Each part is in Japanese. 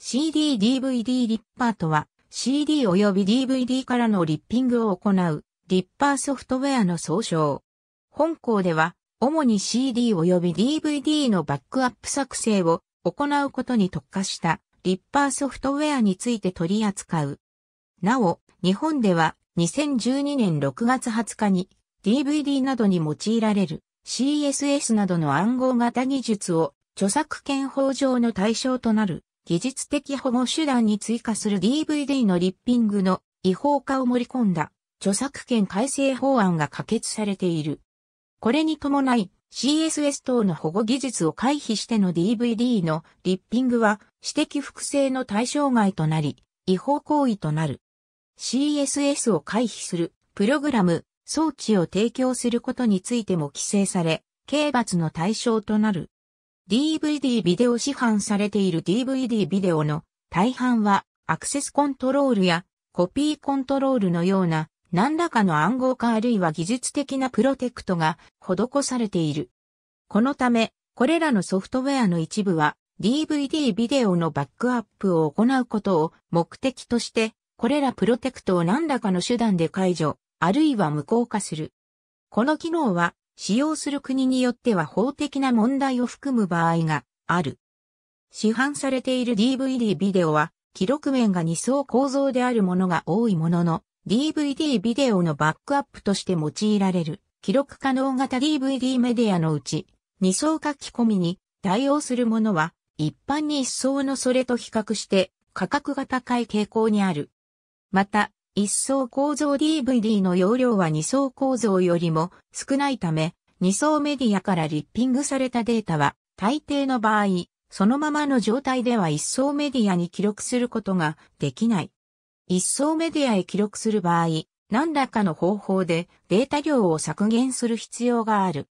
CD-DVD リッパーとは CD 及び DVD からのリッピングを行うリッパーソフトウェアの総称。本校では主に CD 及び DVD のバックアップ作成を行うことに特化したリッパーソフトウェアについて取り扱う。なお、日本では2012年6月20日に DVD などに用いられる CSS などの暗号型技術を著作権法上の対象となる技術的保護手段に追加する DVD のリッピングの違法化を盛り込んだ著作権改正法案が可決されている。これに伴い CSS 等の保護技術を回避しての DVD のリッピングは指摘複製の対象外となり違法行為となる。CSS を回避するプログラム装置を提供することについても規制され刑罰の対象となる。DVD ビデオ市販されている DVD ビデオの大半はアクセスコントロールやコピーコントロールのような何らかの暗号化あるいは技術的なプロテクトが施されている。このため、これらのソフトウェアの一部は DVD ビデオのバックアップを行うことを目的として、これらプロテクトを何らかの手段で解除、あるいは無効化する。この機能は使用する国によっては法的な問題を含む場合がある。市販されている DVD ビデオは、記録面が2層構造であるものが多いものの、DVD ビデオのバックアップとして用いられる、記録可能型 DVD メディアのうち、2層書き込みに対応するものは、一般に1層のそれと比較して、価格が高い傾向にある。また、一層構造 DVD の容量は二層構造よりも少ないため、二層メディアからリッピングされたデータは、大抵の場合、そのままの状態では一層メディアに記録することができない。一層メディアへ記録する場合、何らかの方法でデータ量を削減する必要がある。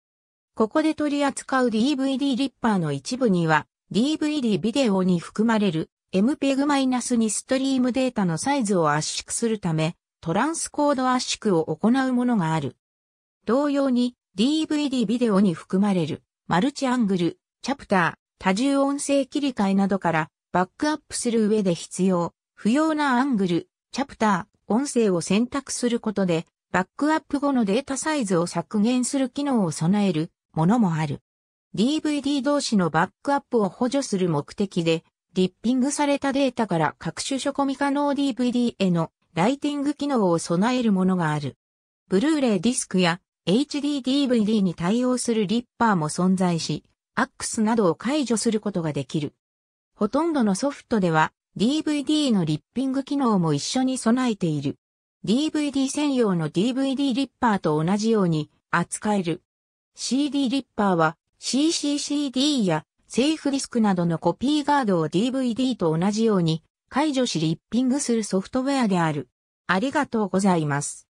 ここで取り扱う DVD リッパーの一部には DVD ビデオに含まれる MPEG-2 ストリームデータのサイズを圧縮するため、トランスコード圧縮を行うものがある。同様に DVD ビデオに含まれるマルチアングル、チャプター、多重音声切り替えなどからバックアップする上で必要、不要なアングル、チャプター、音声を選択することで、バックアップ後のデータサイズを削減する機能を備えるものもある。DVD 同士のバックアップを補助する目的で、リッピングされたデータから各種書込み可能 DVD へのライティング機能を備えるものがある。ブルーレイディスクや HDDVD に対応するリッパーも存在し、アックスなどを解除することができる。ほとんどのソフトでは DVD のリッピング機能も一緒に備えている。DVD 専用の DVD リッパーと同じように扱える。CD リッパーは CCCD やセーフディスクなどのコピーガードを DVD と同じように解除しリッピングするソフトウェアである。ありがとうございます。